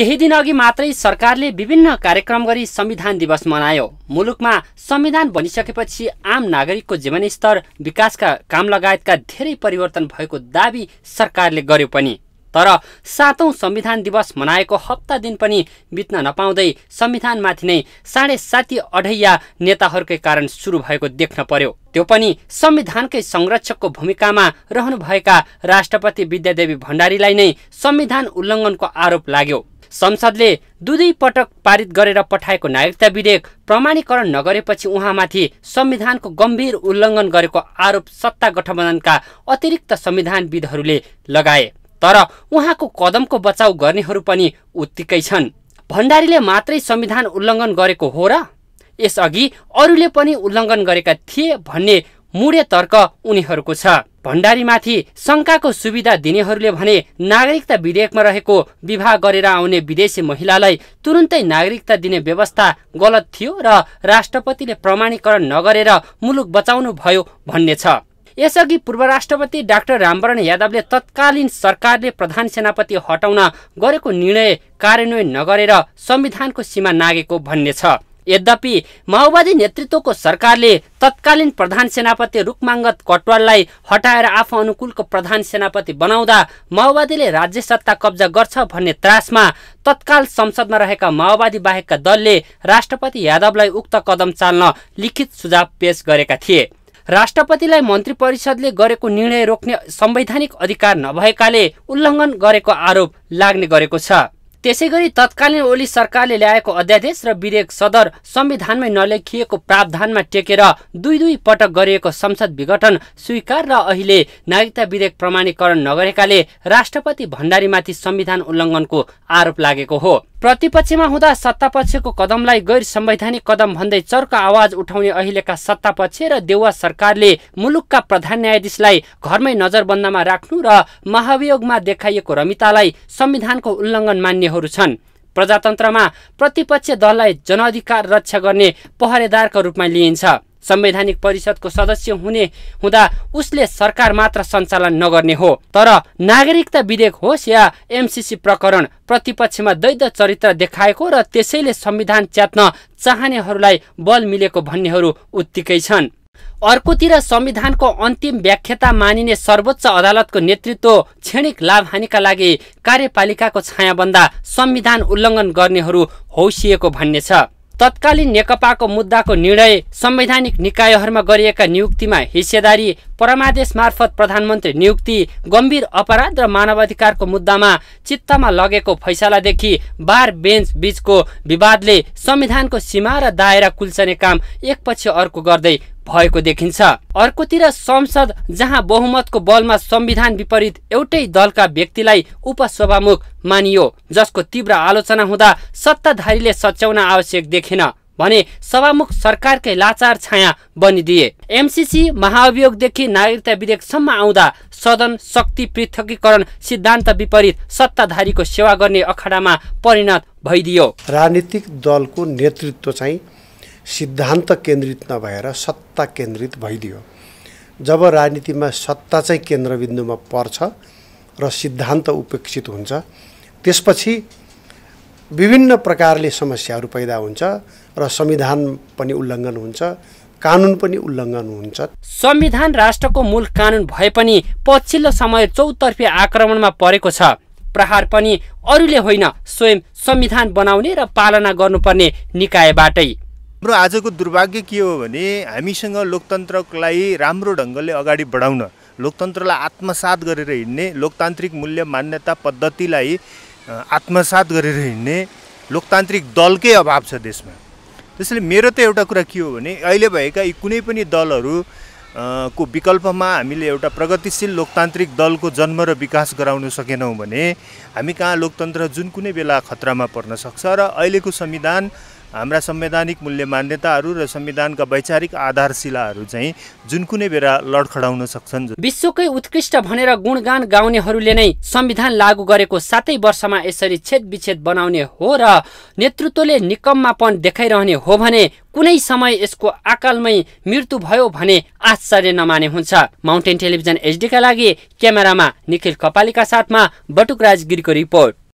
केही दिन अघि मात्रै सरकारले विभिन्न कार्यक्रम गरी संविधान दिवस मनायो मुलुकमा संविधान बनिसकेपछि आम नागरिकको जीवनस्तर विकासका काम लगायतका धेरै परिवर्तन भएको दावी सरकारले गर्यो पनि तर सातौँ संविधान दिवस मनाएको हप्ता दिन पनि बित्न नपाउँदै संविधानमाथि नै साढे साती अढैया नेताहरूकै कारण सुरु भएको देख्न पर्यो त्यो पनि संविधानकै संरक्षकको भूमिकामा रहनुभएका राष्ट्रपति विद्यादेवी भण्डारीलाई नै संविधान उल्लङ्घनको आरोप लाग्यो संसदले दुई दुई पटक पारित गरेर पठाएको नागरिकता विधेयक प्रमाणीकरण नगरेपछि उहाँमाथि संविधानको गम्भीर उल्लङ्घन गरेको आरोप सत्ता गठबन्धनका अतिरिक्त संविधानविदहरूले लगाए तर उहाँको कदमको बचाउ गर्नेहरू पनि उत्तिकै छन् भण्डारीले मात्रै संविधान उल्लङ्घन गरेको हो र यसअघि अरूले पनि उल्लङ्घन गरेका थिए भन्ने मुढे तर्क उनीहरूको छ भण्डारीमाथि शङ्काको सुविधा दिनेहरूले भने नागरिकता विधेयकमा रहेको विवाह गरेर आउने विदेशी महिलालाई तुरुन्तै नागरिकता दिने व्यवस्था गलत थियो र राष्ट्रपतिले प्रमाणीकरण नगरेर मुलुक बचाउनु भयो भन्ने छ यसअघि पूर्व राष्ट्रपति डाक्टर रामवरण यादवले तत्कालीन सरकारले प्रधान सेनापति हटाउन गरेको निर्णय कार्यान्वयन नगरेर संविधानको सीमा नागेको भन्ने छ यद्यपि माओवादी नेतृत्वको सरकारले तत्कालीन प्रधान सेनापति रुखमाङ्गत कटवाललाई हटाएर आफू अनुकूलको प्रधान सेनापति बनाउँदा माओवादीले राज्य सत्ता कब्जा गर्छ भन्ने त्रासमा तत्काल संसदमा रहेका माओवादी बाहेकका दलले राष्ट्रपति यादवलाई उक्त कदम चाल्न लिखित सुझाव पेश गरेका थिए राष्ट्रपतिलाई मन्त्री परिषदले गरेको निर्णय रोक्ने संवैधानिक अधिकार नभएकाले उल्लङ्घन गरेको आरोप लाग्ने गरेको छ त्यसै गरी तत्कालीन ओली सरकारले ल्याएको अध्यादेश र विधेयक सदर संविधानमै नलेखिएको प्रावधानमा टेकेर दुई दुई पटक गरिएको संसद विघटन स्वीकार र अहिले नागरिकता विधेयक प्रमाणीकरण नगरेकाले राष्ट्रपति भण्डारीमाथि संविधान उल्लङ्घनको आरोप लागेको हो प्रतिपक्षमा हुँदा सत्तापक्षको कदमलाई गैर संवैधानिक कदम भन्दै चर्को आवाज उठाउने अहिलेका सत्तापक्ष र देउवा सरकारले मुलुकका प्रधान न्यायाधीशलाई घरमै नजरबन्दमा राख्नु र महाभियोगमा देखाइएको रमितालाई संविधानको उल्लङ्घन मान्नेहरू छन् प्रजातन्त्रमा प्रतिपक्ष दललाई जनअधिकार रक्षा गर्ने पहरेदारका रूपमा लिइन्छ संवैधानिक परिषदको सदस्य हुने हुँदा उसले सरकार मात्र सञ्चालन नगर्ने हो तर नागरिकता विधेयक होस् या एमसिसी प्रकरण प्रतिपक्षमा दैध चरित्र देखाएको र त्यसैले संविधान च्यात्न चाहनेहरूलाई बल मिलेको भन्नेहरू उत्तिकै छन् अर्कोतिर संविधानको अन्तिम व्याख्याता मानिने सर्वोच्च अदालतको नेतृत्व क्षणिक लाभ लागि कार्यपालिकाको छायाभन्दा संविधान उल्लङ्घन गर्नेहरू हौसिएको भन्ने छ तत्कालीन नेकपाको मुद्दाको निर्णय संवैधानिक निकायहरूमा गरिएका नियुक्तिमा हिस्सेदारी परमादेश मार्फत प्रधानमन्त्री नियुक्ति गम्भीर अपराध र मानवाधिकारको मुद्दामा चित्तमा लगेको फैसलादेखि बार बेन्च बीचको विवादले संविधानको सीमा र दायरा कुल्चने काम एकपछि अर्को गर्दै भएको देखिन्छ अर्कोतिर संसद जहाँ बहुमतको बलमा संविधान विपरीत एउटै दलका व्यक्तिलाई उपसभामुख मानियो जसको तीव्र आलोचना हुँदा सत्ताधारीले सच्याउन आवश्यक देखेन भने सभामुख सरकारकै लाचार छाया बनिदिए एमसिसी महाअभियोगदेखि नागरिकता विधेयकसम्म आउँदा सदन शक्ति पृथकीकरण सिद्धान्त विपरीत सत्ताधारीको सेवा गर्ने अखाडामा परिणत भइदियो राजनीतिक दलको नेतृत्व चाहिँ सिद्धान्त केन्द्रित नभएर सत्ता केन्द्रित भइदियो जब राजनीतिमा सत्ता चाहिँ केन्द्रबिन्दुमा पर्छ र सिद्धान्त उपेक्षित हुन्छ त्यसपछि विभिन्न प्रकारले समस्याहरू पैदा हुन्छ र संविधान पनि उल्लङ्घन हुन्छ कानुन पनि उल्लङ्घन हुन्छ संविधान राष्ट्रको मूल कानुन भए पनि पछिल्लो समय चौतर्फी आक्रमणमा परेको छ प्रहार पनि अरूले होइन स्वयं संविधान बनाउने र पालना गर्नुपर्ने निकायबाटै हाम्रो आजको दुर्भाग्य के हो भने हामीसँग लोकतन्त्रलाई राम्रो ढङ्गले अगाडि बढाउन लोकतन्त्रलाई आत्मसात गरेर हिँड्ने लोकतान्त्रिक मूल्य मान्यता पद्धतिलाई आत्मसात गरेर हिँड्ने लोकतान्त्रिक दलकै अभाव छ देशमा त्यसैले मेरो त एउटा कुरा के हो भने अहिले भएका यी कुनै पनि दलहरू को विकल्पमा हामीले एउटा प्रगतिशील लोकतान्त्रिक दलको जन्म र विकास गराउन सकेनौँ भने हामी कहाँ लोकतन्त्र जुन कुनै बेला खतरामा पर्न सक्छ र अहिलेको संविधान हाम्रा संवैधानिक मूल्य मान्यताहरू र संविधानका वैचारिक आधारशिलाहरू चाहिँ जुन कुनै बेला लडखडाउन सक्छन् विश्वकै उत्कृष्ट भनेर गुणगान गाउनेहरूले नै संविधान लागू गरेको सातै वर्षमा यसरी छेद विच्छेद बनाउने हो र नेतृत्वले निकम्मापन देखाइरहने हो भने कुनै समय यसको आकालमै मृत्यु भयो भने आश्चर्य नमाने हुन्छ माउन्टेन टेलिभिजन एचडीका लागि क्यामेरामा निखिल कपालीका साथमा बटुकराज गिरीको रिपोर्ट